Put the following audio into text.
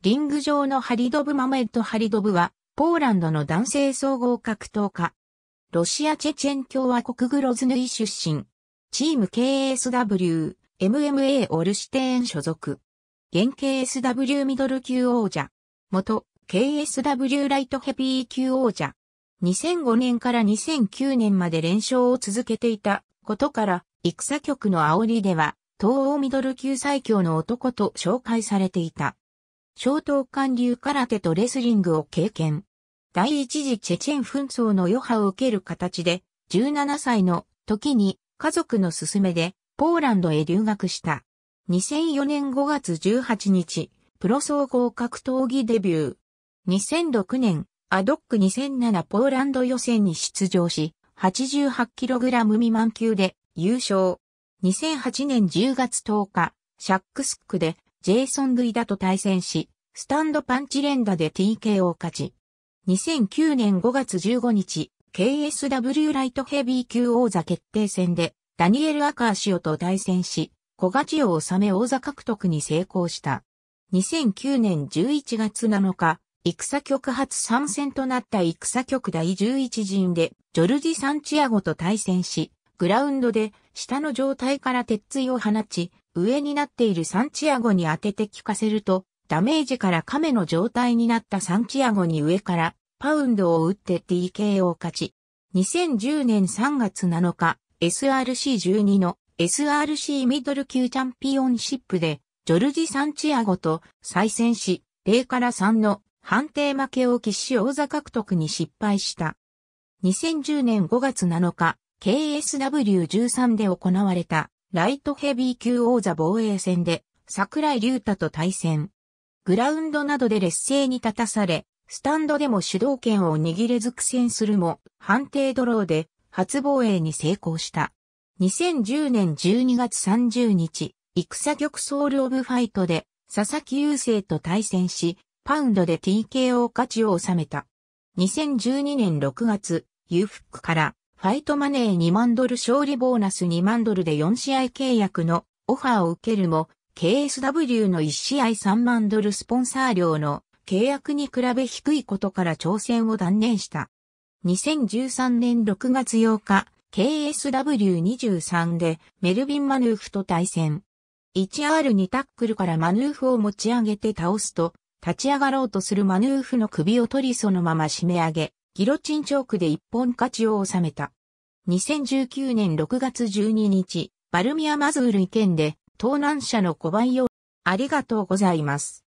リング上のハリドブ・マメット・ハリドブは、ポーランドの男性総合格闘家。ロシアチェチェン共和国グロズヌイ出身。チーム KSW、MMA オルシテーン所属。現 KSW ミドル級王者。元 KSW ライトヘビー級王者。2005年から2009年まで連勝を続けていたことから、戦局の煽りでは、東欧ミドル級最強の男と紹介されていた。小東韓流空手とレスリングを経験。第一次チェチェン紛争の余波を受ける形で、17歳の時に家族の勧めでポーランドへ留学した。2004年5月18日、プロ総合格闘技デビュー。2006年、アドック2007ポーランド予選に出場し、88kg 未満級で優勝。2008年10月10日、シャックスックでジェイソン・グイダと対戦し、スタンドパンチ連打で TK を勝ち、2009年5月15日、KSW ライトヘビー級王座決定戦で、ダニエル・アカーシオと対戦し、小勝ちを収め王座獲得に成功した。2009年11月7日、戦局初参戦となった戦局第11陣で、ジョルジ・サンチアゴと対戦し、グラウンドで下の状態から鉄槌を放ち、上になっているサンチアゴに当てて効かせると、ダメージから亀の状態になったサンチアゴに上からパウンドを打って TK を勝ち、2010年3月7日、SRC12 の SRC ミドル級チャンピオンシップで、ジョルジ・サンチアゴと再戦し、0から3の判定負けを喫し王座獲得に失敗した。2010年5月7日、KSW13 で行われたライトヘビー級王座防衛戦で、桜井隆太と対戦。グラウンドなどで劣勢に立たされ、スタンドでも主導権を握れず苦戦するも、判定ドローで初防衛に成功した。2010年12月30日、戦局ソウルオブファイトで、佐々木雄星と対戦し、パウンドで TKO 勝ちを収めた。2012年6月、ユフックからファイトマネー2万ドル勝利ボーナス2万ドルで4試合契約のオファーを受けるも、KSW の1試合3万ドルスポンサー料の契約に比べ低いことから挑戦を断念した。2013年6月8日、KSW23 でメルビン・マヌーフと対戦。1R2 タックルからマヌーフを持ち上げて倒すと、立ち上がろうとするマヌーフの首を取りそのまま締め上げ、ギロチンチョークで一本勝ちを収めた。2019年6月12日、バルミアマズール意見で、盗難者の小林をありがとうございます。